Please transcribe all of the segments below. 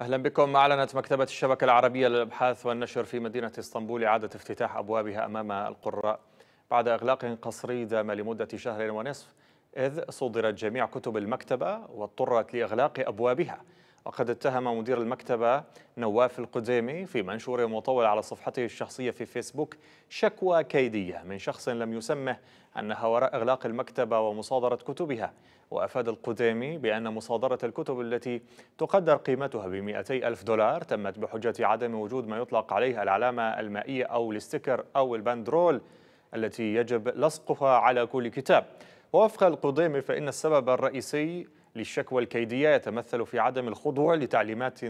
أهلا بكم أعلنت مكتبة الشبكة العربية للأبحاث والنشر في مدينة اسطنبول إعادة افتتاح أبوابها أمام القراء بعد إغلاق قصري دام لمدة شهر ونصف إذ صدرت جميع كتب المكتبة واضطرت لإغلاق أبوابها وقد اتهم مدير المكتبة نواف القديمي في منشور مطول على صفحته الشخصية في فيسبوك شكوى كيدية من شخص لم يسمه أنها وراء إغلاق المكتبة ومصادرة كتبها وأفاد القديمي بأن مصادرة الكتب التي تقدر قيمتها ب ألف دولار تمت بحجة عدم وجود ما يطلق عليه العلامة المائية أو الاستيكر أو البندرول التي يجب لصقها على كل كتاب ووفق القديمي فإن السبب الرئيسي للشكوى الكيدية يتمثل في عدم الخضوع لتعليمات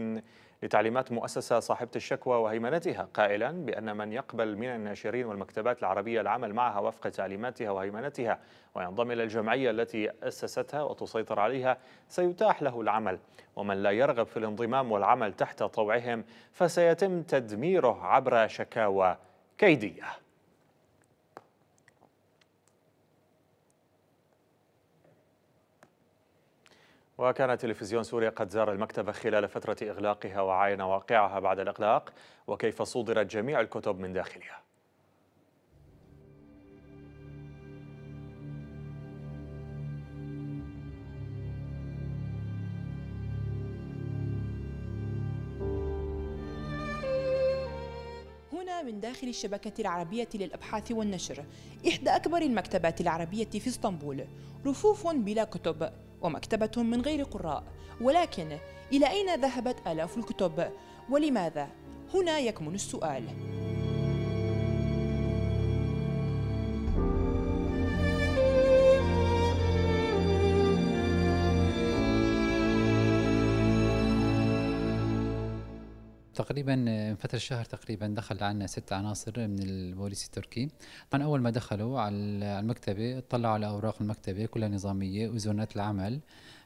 لتعليمات مؤسسة صاحبة الشكوى وهيمنتها قائلا بأن من يقبل من الناشرين والمكتبات العربية العمل معها وفق تعليماتها وهيمنتها وينضم إلى الجمعية التي أسستها وتسيطر عليها سيتاح له العمل ومن لا يرغب في الانضمام والعمل تحت طوعهم فسيتم تدميره عبر شكاوى كيدية وكان تلفزيون سوريا قد زار المكتبة خلال فترة إغلاقها وعاين واقعها بعد الإغلاق وكيف صودرت جميع الكتب من داخلها من داخل الشبكة العربية للأبحاث والنشر إحدى أكبر المكتبات العربية في اسطنبول رفوف بلا كتب ومكتبة من غير قراء ولكن الى اين ذهبت الاف الكتب ولماذا هنا يكمن السؤال تقريبا آه، من فترة شهر تقريبا دخل عنا ست عناصر من البوليس التركي طبعا أول ما دخلوا على المكتبة اطلعوا على أوراق المكتبة كلها نظامية وزونات العمل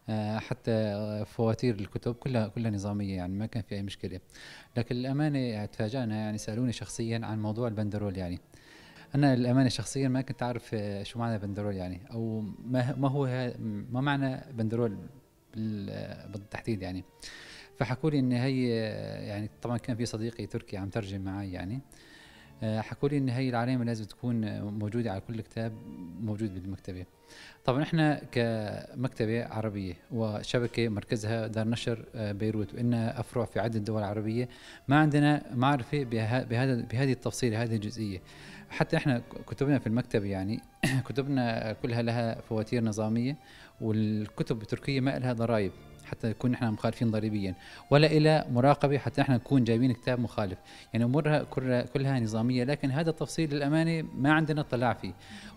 آه، حتى آه، فواتير الكتب كلها كلها نظاميه يعني ما كان في اي مشكله لكن الامانه تفاجانا يعني سالوني شخصيا عن موضوع البندرول يعني انا الامانه شخصيا ما كنت اعرف شو معنى بندرول يعني او ما هو ما معنى بندرول بالتحديد يعني فحكوا لي ان هي يعني طبعا كان في صديقي تركي عم ترجم معي يعني آه، حكوا لي ان هي العلامه لازم تكون موجوده على كل كتاب موجود بالمكتبه طبعا احنا كمكتبه عربيه وشبكه مركزها دار نشر آه، بيروت وان افرع في عده دول عربيه ما عندنا معرفه بهذا بهذه التفصيله هذه الجزئيه حتى احنا كتبنا في المكتب يعني كتبنا كلها لها فواتير نظاميه والكتب التركيه ما لها ضرائب حتى نكون نحن مخالفين ضريبيا ولا الى مراقبه حتى نحن نكون جايبين كتاب مخالف يعني امورها كلها نظاميه لكن هذا التفصيل للامانه ما عندنا اطلاع فيه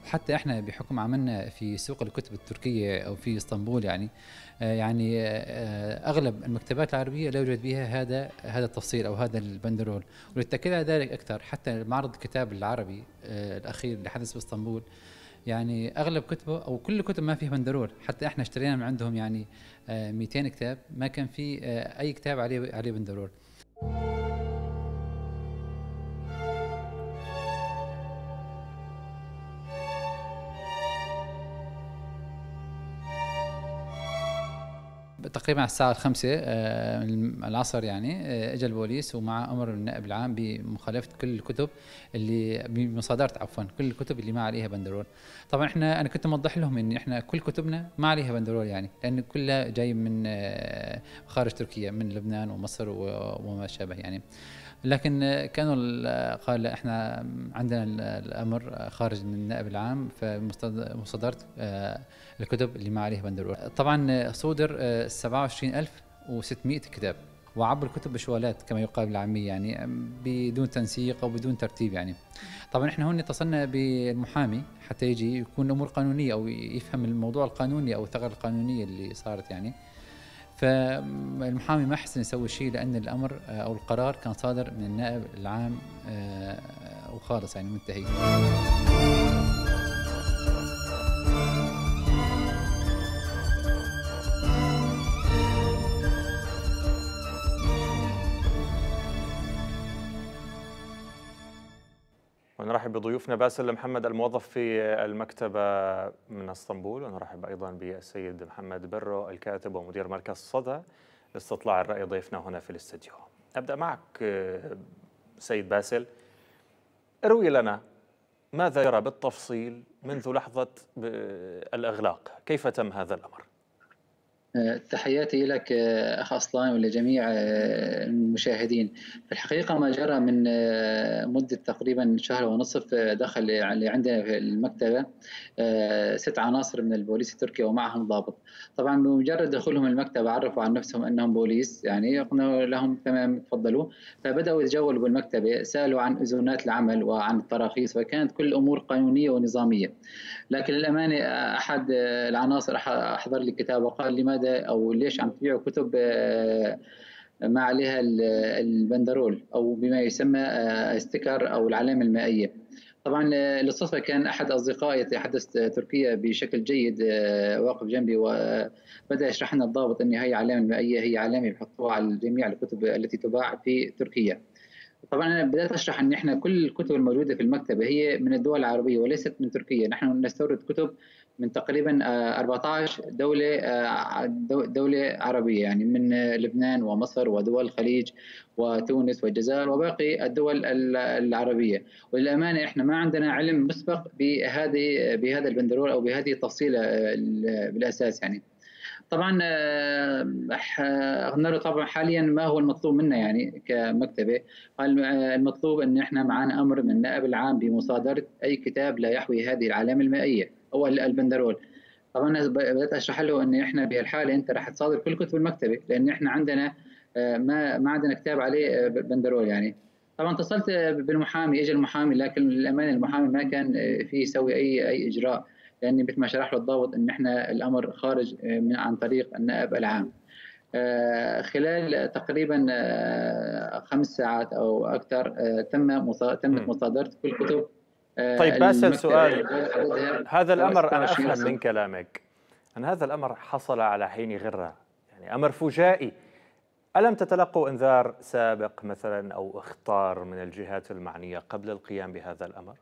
وحتى احنا بحكم عملنا في سوق الكتب التركيه او في اسطنبول يعني آه، يعني آه، آه، اغلب المكتبات العربيه لا يوجد بها هذا هذا التفصيل او هذا البندرول وللتاكيد على ذلك اكثر حتى معرض الكتاب العربي الاخير اللي حدث باسطنبول يعني اغلب كتبه او كل كتب ما فيها بندرول حتى احنا اشترينا من عندهم يعني 200 آه، كتاب ما كان في آه، اي كتاب عليه عليه بندرور تقريبا على الساعه 5 آه، العصر يعني آه، اجى البوليس ومع امر النائب العام بمخالفه كل الكتب اللي بمصادره عفوا كل الكتب اللي ما عليها بندرول طبعا احنا انا كنت موضح لهم ان احنا كل كتبنا ما عليها بندرول يعني لان كلها جاي من آه، خارج تركيا من لبنان ومصر وما شابه يعني لكن كانوا قال احنا عندنا الامر خارج من النائب العام فمصدرت آه، الكتب اللي ما عليها بندر طبعا صودر 27600 آه، كتاب وعبر الكتب بشوالات كما يقال بالعاميه يعني بدون تنسيق او بدون ترتيب يعني طبعا احنا هون اتصلنا بالمحامي حتى يجي يكون امور قانونيه او يفهم الموضوع القانوني او الثغره القانونيه اللي صارت يعني فالمحامي ما حسن يسوي شيء لان الامر او القرار كان صادر من النائب العام آه، وخالص يعني منتهي ونرحب بضيوفنا باسل محمد الموظف في المكتبة من اسطنبول ونرحب أيضا بالسيد محمد برو الكاتب ومدير مركز صدى لاستطلاع الرأي ضيفنا هنا في الاستديو أبدأ معك سيد باسل اروي لنا ماذا جرى بالتفصيل منذ لحظة الإغلاق كيف تم هذا الأمر؟ تحياتي لك آه، اخ اصلان ولجميع آه، المشاهدين في الحقيقه ما جرى من آه، مده تقريبا شهر ونصف دخل عندنا في المكتبه ست عناصر من البوليس التركي ومعهم ضابط طبعا بمجرد دخولهم المكتبه عرفوا عن نفسهم انهم بوليس يعني قلنا لهم تمام تفضلوا فبداوا يتجولوا بالمكتبه سالوا عن اذونات العمل وعن التراخيص وكانت كل الامور قانونيه ونظاميه لكن للامانه احد العناصر احضر لي كتاب وقال لماذا هذا او ليش عم تبيعوا كتب آه، ما عليها البندرول او بما يسمى آه، استكر او العلامه المائيه طبعا آه، للصدفه كان احد اصدقائي يتحدث تركيا بشكل جيد واقف جنبي وبدا يشرح لنا الضابط ان هي علامه المائيه هي علامه بحطوها على جميع الكتب التي تباع في تركيا طبعا انا بدات اشرح ان احنا كل الكتب الموجوده في المكتبه هي من الدول العربيه وليست من تركيا نحن نستورد كتب من تقريبا 14 آه، دولة آه، دولة عربية يعني من آه، لبنان ومصر ودول الخليج وتونس والجزائر وباقي الدول العربية وللأمانة إحنا ما عندنا علم مسبق بهذه بهذا البندرول أو بهذه التفصيلة بالأساس يعني طبعا آه، آه، غنروا طبعا حاليا ما هو المطلوب منا يعني كمكتبه قال آه، المطلوب ان احنا معنا امر من النائب العام بمصادره اي كتاب لا يحوي هذه العلامه المائيه او البندرول طبعا بدات اشرح له ان احنا بهالحاله انت راح تصادر كل كتب المكتبه لان احنا عندنا ما ما عندنا كتاب عليه بندرول يعني طبعا اتصلت بالمحامي اجى المحامي لكن للامانه المحامي ما كان في يسوي اي اي اجراء لان مثل ما شرح له الضابط ان احنا الامر خارج آه، من عن طريق النائب العام آه، خلال تقريبا آه، خمس ساعات او اكثر تم تمت مصادره كل كتب طيب باسل سؤال هذا الامر انا افهم من كلامك ان هذا الامر حصل على حين غره يعني امر فجائي الم تتلقوا انذار سابق مثلا او اخطار من الجهات المعنيه قبل القيام بهذا الامر؟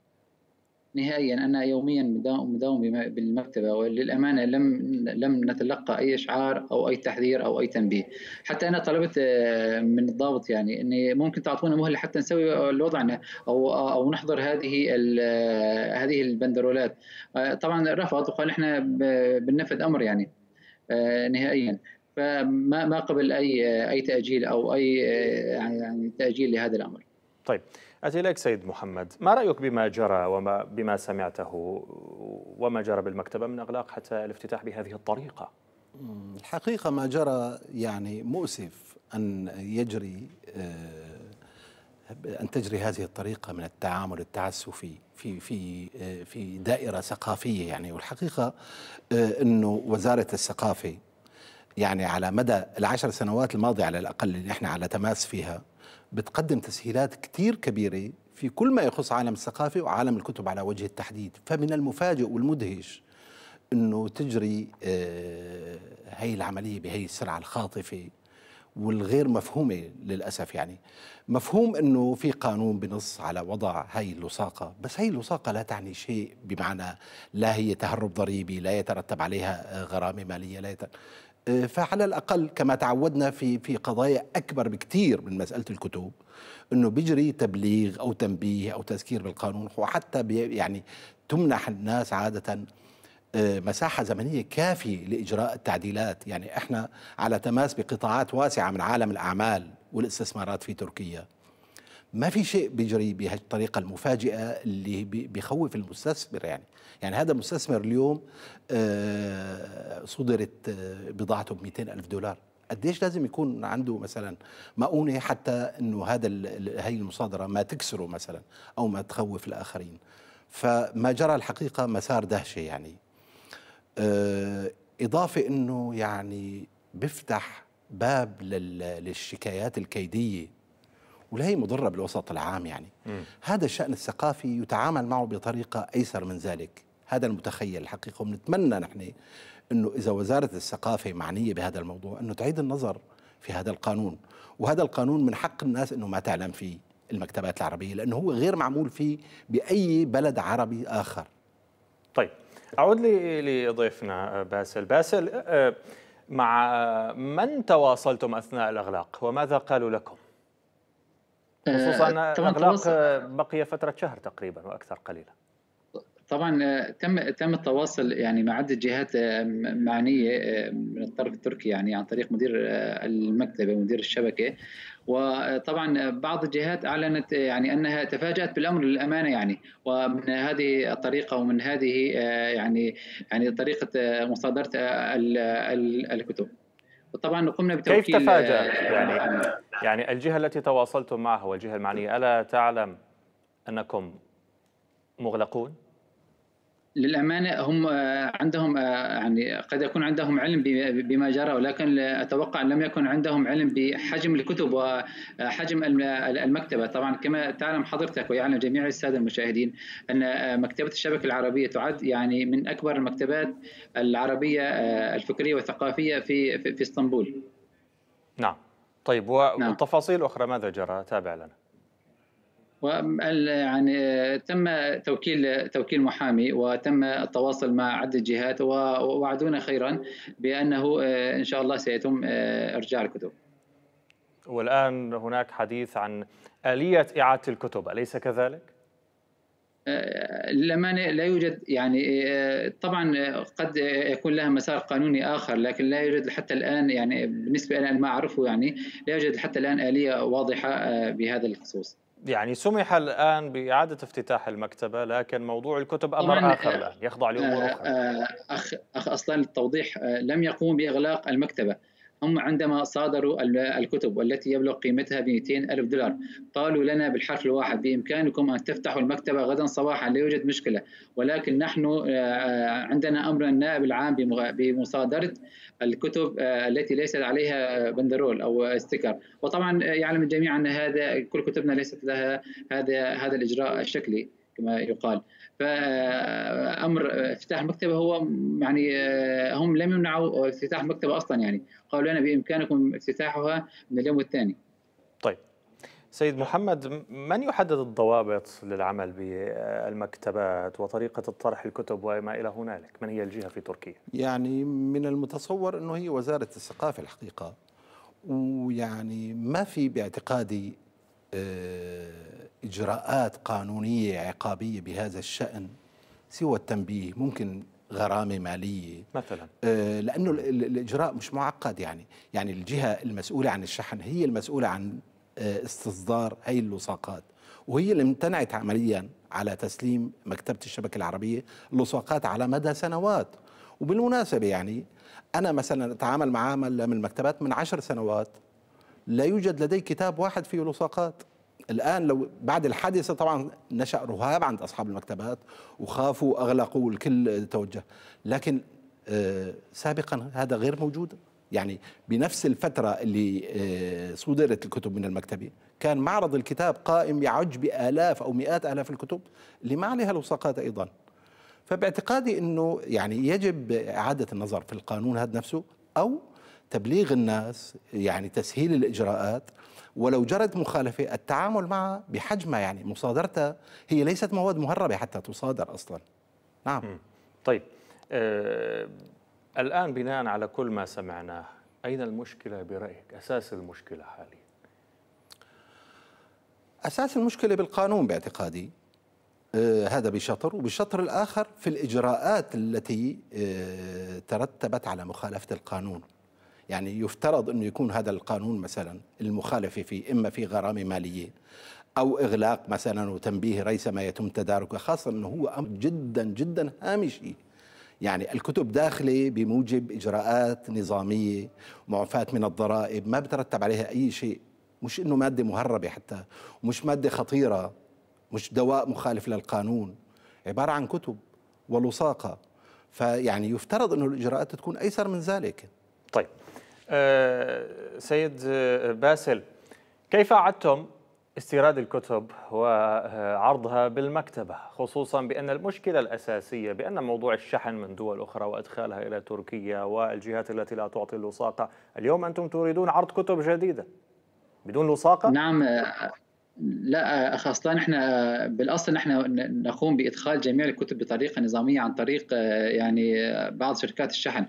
نهائيا انا يوميا مداوم بالمكتبه وللامانه لم لم نتلقى اي اشعار او اي تحذير او اي تنبيه حتى انا طلبت آه، من الضابط يعني اني ممكن تعطونا مهله حتى نسوي آه، الوضعنا او آه، او نحضر هذه هذه البندرولات طبعا رفض وقال احنا بننفذ امر يعني نهائيا فما ما قبل اي اي تاجيل او اي يعني تاجيل لهذا الامر طيب أتي إليك سيد محمد ما رأيك بما جرى وما بما سمعته وما جرى بالمكتبة من أغلاق حتى الافتتاح بهذه الطريقة الحقيقة ما جرى يعني مؤسف أن يجري آه، أن تجري هذه الطريقة من التعامل التعسفي في في في آه، دائرة ثقافية يعني والحقيقة آه، أنه وزارة الثقافة يعني على مدى العشر سنوات الماضية على الأقل اللي احنا على تماس فيها بتقدم تسهيلات كثير كبيرة في كل ما يخص عالم الثقافة وعالم الكتب على وجه التحديد فمن المفاجئ والمدهش أنه تجري هي آه، العملية بهي السرعة الخاطفة والغير مفهومة للأسف يعني مفهوم أنه في قانون بنص على وضع هاي اللصاقة بس هاي اللصاقة لا تعني شيء بمعنى لا هي تهرب ضريبي لا يترتب عليها آه، غرامة مالية لا يترتب فعلى الاقل كما تعودنا في في قضايا اكبر بكثير من مساله الكتب انه بيجري تبليغ او تنبيه او تذكير بالقانون وحتى يعني تمنح الناس عاده آه، مساحة زمنية كافية لإجراء التعديلات يعني إحنا على تماس بقطاعات واسعة من عالم الأعمال والاستثمارات في تركيا ما في شيء بيجري بهالطريقه المفاجئه اللي بيخوف المستثمر يعني يعني هذا المستثمر اليوم آه، صدرت آه، بضاعته ب 200 الف دولار قديش لازم يكون عنده مثلا مؤونه حتى انه هذا هي المصادره ما تكسره مثلا او ما تخوف الاخرين فما جرى الحقيقه مسار دهشه يعني آه، اضافه انه يعني بيفتح باب للشكايات الكيديه ولا هي مضرة بالوسط العام يعني م. هذا الشأن الثقافي يتعامل معه بطريقة أيسر من ذلك هذا المتخيل الحقيقة ونتمنى نحن أنه إذا وزارة الثقافة معنية بهذا الموضوع أنه تعيد النظر في هذا القانون وهذا القانون من حق الناس أنه ما تعلم فيه المكتبات العربية لأنه هو غير معمول فيه بأي بلد عربي آخر طيب أعود لضيفنا آه، باسل باسل آه، آه، مع من تواصلتم أثناء الأغلاق وماذا قالوا لكم؟ خصوصا الاغلاق آه، بقي فتره شهر تقريبا واكثر قليلا طبعا آه، تم تم التواصل يعني مع عده جهات آه، معنيه من الطرف التركي يعني عن طريق مدير المكتبه ومدير الشبكه وطبعا بعض الجهات اعلنت يعني انها تفاجات بالامر للامانه يعني ومن هذه الطريقه ومن هذه يعني يعني طريقه مصادره الكتب وطبعا قمنا بتوكيل كيف تفاجات يعني, يعني يعني الجهة التي تواصلتم معها والجهة المعنية ألا تعلم أنكم مغلقون؟ للامانه هم عندهم يعني قد يكون عندهم علم بما جرى ولكن اتوقع لم يكن عندهم علم بحجم الكتب وحجم المكتبه، طبعا كما تعلم حضرتك ويعلم جميع الساده المشاهدين ان مكتبه الشبكه العربيه تعد يعني من اكبر المكتبات العربيه الفكريه والثقافيه في في اسطنبول. نعم. طيب وتفاصيل نعم. أخرى ماذا جرى تابع لنا يعني تم توكيل توكيل محامي وتم التواصل مع عدة جهات ووعدونا خيرا بأنه آه، إن شاء الله سيتم آه، إرجاع الكتب والآن هناك حديث عن آلية إعادة الكتب أليس كذلك؟ للأمانة لا يوجد يعني آه، طبعا قد يكون لها مسار قانوني آخر لكن لا يوجد حتى الآن يعني بالنسبة لنا ما أعرفه يعني لا يوجد حتى الآن آلية واضحة آه، بهذا الخصوص يعني سمح الآن بإعادة افتتاح المكتبة لكن موضوع الكتب أمر آه، آخر الآن يخضع لأمور أخرى أخ, أخ أصلا للتوضيح لم يقوم بإغلاق المكتبة هم عندما صادروا الكتب والتي يبلغ قيمتها ب ألف دولار قالوا لنا بالحرف الواحد بإمكانكم أن تفتحوا المكتبة غدا صباحا لا يوجد مشكلة ولكن نحن آه، آه، عندنا أمر النائب العام بمصادرة الكتب آه، التي ليست عليها بندرول أو ستيكر وطبعا يعلم الجميع أن هذا كل كتبنا ليست لها هذا هذا الإجراء الشكلي كما يقال فامر افتتاح المكتبه هو يعني هم لم يمنعوا افتتاح المكتبه اصلا يعني قالوا لنا بامكانكم افتتاحها من اليوم الثاني طيب سيد محمد من يحدد الضوابط للعمل بالمكتبات وطريقة طرح الكتب وما إلى هنالك من هي الجهة في تركيا؟ يعني من المتصور أنه هي وزارة الثقافة الحقيقة ويعني ما في باعتقادي آه، إجراءات قانونية عقابية بهذا الشأن سوى التنبيه ممكن غرامة مالية مثلا آه، لأنه الإجراء مش معقد يعني يعني الجهة المسؤولة عن الشحن هي المسؤولة عن آه، استصدار هي اللصاقات وهي اللي امتنعت عمليا على تسليم مكتبة الشبكة العربية اللصاقات على مدى سنوات وبالمناسبة يعني أنا مثلا أتعامل مع عمل من المكتبات من عشر سنوات لا يوجد لدي كتاب واحد فيه لصاقات الآن لو بعد الحادثة طبعا نشأ رهاب عند أصحاب المكتبات وخافوا وأغلقوا الكل توجه لكن آه، سابقا هذا غير موجود يعني بنفس الفترة اللي آه، صدرت الكتب من المكتبة كان معرض الكتاب قائم يعج بآلاف أو مئات آلاف الكتب اللي ما عليها لصاقات أيضا فباعتقادي أنه يعني يجب إعادة النظر في القانون هذا نفسه أو تبليغ الناس يعني تسهيل الإجراءات ولو جرت مخالفة التعامل معها بحجمها يعني مصادرتها هي ليست مواد مهربة حتى تصادر أصلا نعم طيب آه الآن بناء على كل ما سمعناه أين المشكلة برأيك أساس المشكلة حاليا أساس المشكلة بالقانون باعتقادي آه، هذا بشطر وبالشطر الآخر في الإجراءات التي آه، ترتبت على مخالفة القانون يعني يفترض أنه يكون هذا القانون مثلا المخالفة فيه إما في غرامة مالية أو إغلاق مثلا وتنبيه رئيس ما يتم تداركه خاصة أنه هو أمر جدا جدا هامشي يعني الكتب داخلة بموجب إجراءات نظامية معفاة من الضرائب ما بترتب عليها أي شيء مش أنه مادة مهربة حتى مش مادة خطيرة مش دواء مخالف للقانون عبارة عن كتب ولصاقة فيعني يفترض أنه الإجراءات تكون أيسر من ذلك طيب آه، سيد آه، باسل كيف عدتم استيراد الكتب وعرضها بالمكتبة خصوصا بأن المشكلة الأساسية بأن موضوع الشحن من دول أخرى وإدخالها إلى تركيا والجهات التي لا تعطي اللصاقة اليوم أنتم تريدون عرض كتب جديدة بدون لصاقة؟ نعم آه، لا خاصة نحن بالأصل نحن نقوم بإدخال جميع الكتب بطريقة نظامية عن طريق يعني بعض شركات الشحن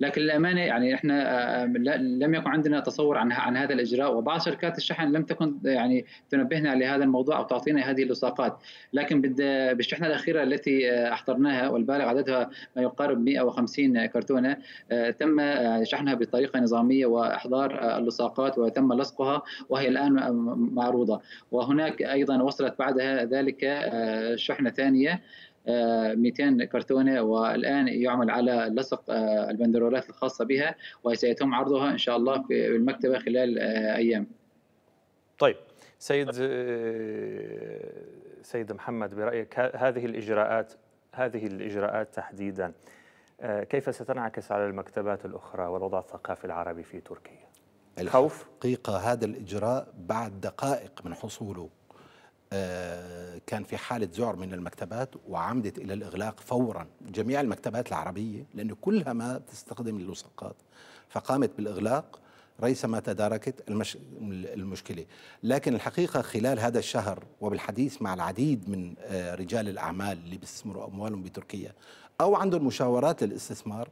لكن الأمانة يعني إحنا آه، لم يكن عندنا تصور عن عن هذا الإجراء وبعض شركات الشحن لم تكن يعني تنبهنا لهذا الموضوع أو تعطينا هذه اللصاقات لكن بالشحنة الأخيرة التي آه، أحضرناها والبالغ عددها ما يقارب 150 كرتونة آه، تم شحنها بطريقة نظامية وإحضار اللصاقات وتم لصقها وهي الآن معروضة وهناك أيضا وصلت بعدها ذلك شحنة ثانية 200 كرتونه والان يعمل على لصق آه، البندرولات الخاصه بها وسيتم عرضها ان شاء الله في المكتبه خلال آه، ايام. طيب سيد آه، سيد محمد برايك هذه الاجراءات هذه الاجراءات تحديدا كيف ستنعكس على المكتبات الاخرى والوضع الثقافي العربي في تركيا؟ الخوف؟ حقيقه هذا الاجراء بعد دقائق من حصوله كان في حالة ذعر من المكتبات وعمدت إلى الإغلاق فورا جميع المكتبات العربية لأن كلها ما تستخدم اللصقات فقامت بالإغلاق ريثما تداركت المش... المشكلة لكن الحقيقة خلال هذا الشهر وبالحديث مع العديد من آه، رجال الأعمال اللي بيستثمروا أموالهم بتركيا أو عندهم مشاورات للاستثمار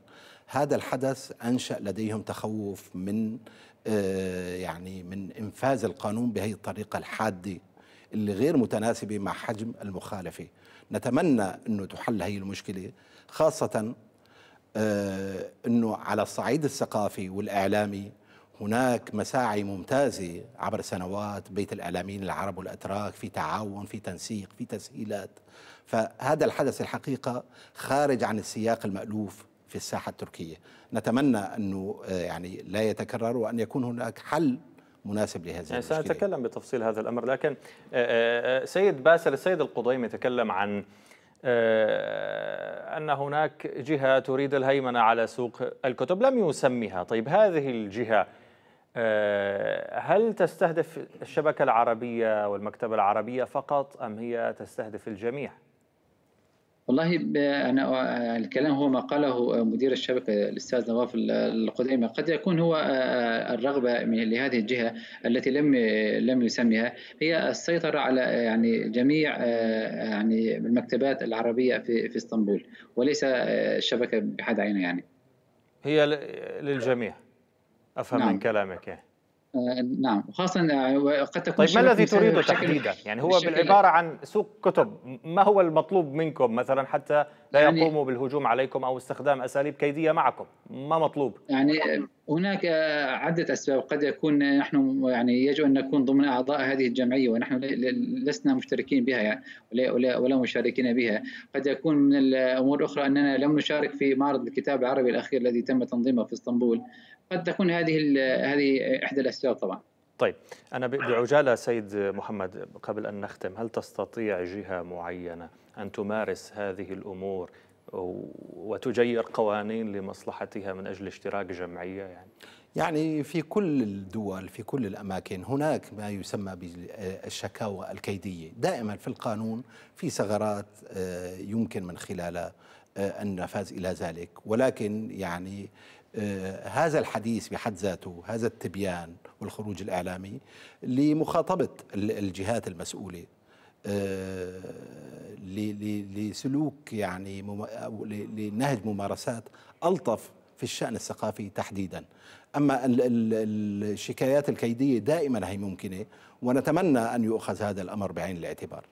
هذا الحدث أنشأ لديهم تخوف من آه، يعني من إنفاذ القانون بهذه الطريقة الحادة اللي غير متناسبة مع حجم المخالفة نتمنى أنه تحل هي المشكلة خاصة آه أنه على الصعيد الثقافي والإعلامي هناك مساعي ممتازة عبر سنوات بيت الإعلاميين العرب والأتراك في تعاون في تنسيق في تسهيلات فهذا الحدث الحقيقة خارج عن السياق المألوف في الساحة التركية نتمنى أنه آه، يعني لا يتكرر وأن يكون هناك حل مناسب لهذه يعني المشكلة سنتكلم بتفصيل هذا الأمر لكن آه، آه، آه، سيد باسل السيد القضيمي تكلم عن أن هناك جهة تريد الهيمنة على سوق الكتب لم يسمها طيب هذه الجهة هل تستهدف الشبكة العربية والمكتبة العربية فقط أم هي تستهدف الجميع؟ والله انا الكلام هو ما قاله مدير الشبكه الاستاذ نواف القديمه قد يكون هو الرغبه من لهذه الجهه التي لم لم يسميها هي السيطره على يعني جميع يعني المكتبات العربيه في في اسطنبول وليس الشبكه بحد عينها يعني هي للجميع افهم نعم. من كلامك يعني. آه، نعم وخاصة آه، قد تكون طيب ما الذي تريده تحديدا؟ يعني هو بالعبارة عن سوق كتب ما هو المطلوب منكم مثلا حتى لا يعني يقوموا بالهجوم عليكم أو استخدام أساليب كيدية معكم ما مطلوب؟ يعني آه، هناك عدة أسباب قد يكون نحن يعني يجب أن نكون ضمن أعضاء هذه الجمعية ونحن لسنا مشتركين بها يعني ولا, مشاركين بها قد يكون من الأمور الأخرى أننا لم نشارك في معرض الكتاب العربي الأخير الذي تم تنظيمه في اسطنبول قد تكون هذه هذه إحدى الأسباب طبعا طيب أنا بعجالة سيد محمد قبل أن نختم هل تستطيع جهة معينة أن تمارس هذه الأمور وتجير قوانين لمصلحتها من أجل اشتراك جمعية يعني يعني في كل الدول في كل الأماكن هناك ما يسمى بالشكاوى الكيدية دائما في القانون في ثغرات آه، يمكن من خلالها آه، النفاذ إلى ذلك ولكن يعني آه، هذا الحديث بحد ذاته هذا التبيان والخروج الإعلامي لمخاطبة الجهات المسؤولة آه، لسلوك يعني لنهج ممارسات ألطف في الشأن الثقافي تحديدا أما الشكايات الكيدية دائما هي ممكنة ونتمنى أن يؤخذ هذا الأمر بعين الاعتبار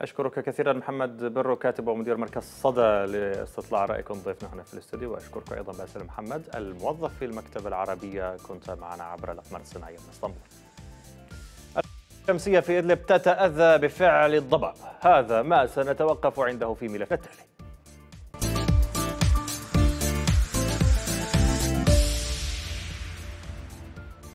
أشكرك كثيرا محمد برو كاتب ومدير مركز صدى لاستطلاع رأيكم ضيفنا هنا في الاستوديو وأشكرك أيضا باسل محمد الموظف في المكتبة العربية كنت معنا عبر الأقمار الصناعية من اسطنبول الشمسية في إدلب تتأذى بفعل الضباب هذا ما سنتوقف عنده في ملف التالي